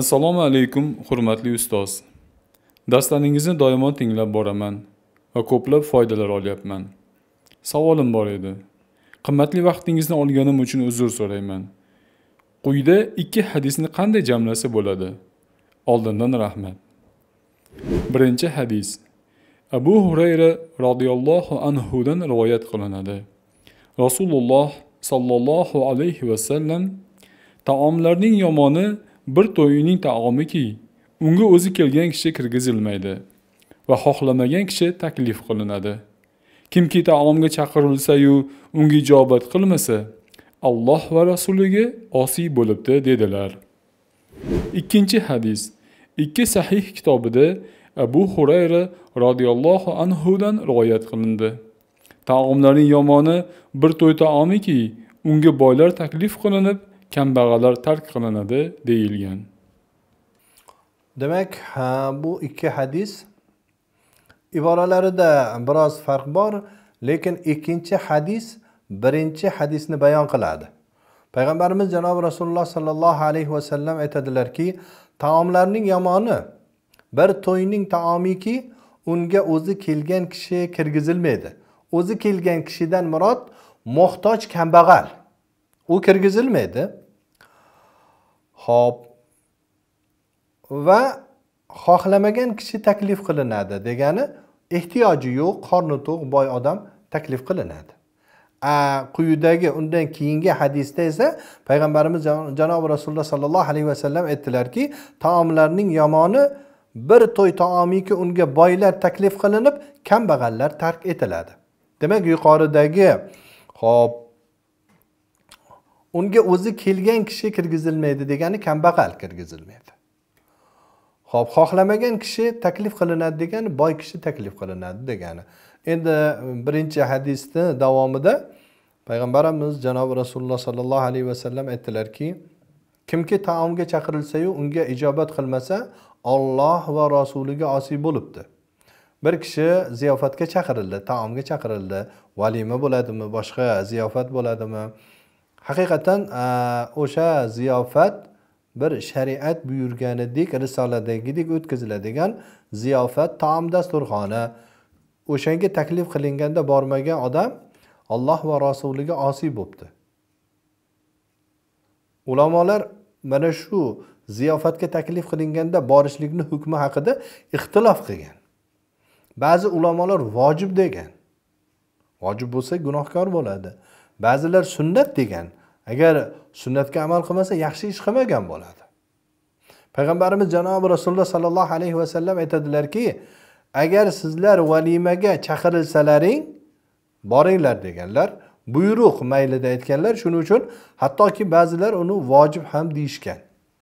assalomu alaykum hurmatli ustoz darslaringizni doimo tinglab boraman va ko'plab foydalar olyapman savolim bor edi qimmatli vaqtingizni olganim uchun uzr so'rayman quyida ikki hadisni qanday jamlasa bo'ladi oldindan rahmat birinchi hadis abu hurayra roziyallohu anhudan rivoyat qilinadi rasululloh sollallohu alayhi vasallam taomlarning yomoni bir to'yning taomiki unga o'zi kelgan kishi kirgizilmaydi va xohlamagan kishi taklif qilinadi kimki taomga chaqirilsayu unga ijobat qilmasa alloh va rasuliga osiy bo'libdi dedilar ikkinchi hadis ikki sahih kitobida abu hurayra roziyallohu anhudan rivoyat qilindi taomlarning yomoni bir to'y taomiki unga boylar taklif qilinib kambag'allar tark qilinadi deyilgan demak bu ikki hadis iboralarida biroz farq bor lekin ikkinchi hadis birinchi hadisni bayon qiladi payg'ambarimiz janobi rasululloh sollallohu alayhi vasallam aytadilarki taomlarning yomoni bir to'yning taomiki unga o'zi kelgan kishi kirgizilmaydi o'zi kelgan kishidan murod muhtoj kambag'al u kirgizilmaydi ho'p va xohlamagan kishi taklif qilinadi degani ehtiyoji yo'q qorni to'q boy odam taklif qilinadi a quyidagi undan keyingi hadisda esa payg'ambarimiz janobi rasululloh sollallohu alayhi vasallam aytdilarki taomlarning yomoni bir to'y taomiki unga boylar taklif qilinib kambag'allar tark etiladi demak yuqoridagi ho'p unga o'zi kelgan kishi kirgizilmaydi degani kambag'al kirgizilmaydi ho'p xohlamagan kishi taklif qilinadi degani boy kishi taklif qilinadi degani endi e, birinchi hadisni davomida payg'ambarimiz janobi rasululloh sollallohu alayhi vasallam aytdilarki kimki taomga chaqirilsayu unga ijobat qilmasa olloh va rasuliga osiy bo'libdi bir kishi ziyofatga chaqirildi taomga chaqirildi valima bo'ladimi boshqa ziyofat bo'ladimi haqiqatdan o'sha ziyofat bir shariat buyurganidek risoladagidek o'tkaziladigan ziyofat taom dasturxoni o'shanga taklif qilinganda bormagan odam olloh va rasuliga osiy bo'libdi ulamolar mana shu ziyofatga taklif qilinganda borishlikni hukmi haqida ixtilof qilgan ba'zi ulamolar vojib degan vojib bo'lsa gunohkor bo'ladi ba'zilar sunnat degan agar sunnatga amal qilmasa yaxshi ish qilmagan bo'ladi payg'ambarimiz janobi rasululloh sollallohu alayhi vasallam aytadilarki agar sizlar valimaga chaqirilsalaring boringlar deganlar buyruq maylida aytganlar shuning uchun hattoki ba'zilar uni vojib ham deyishgan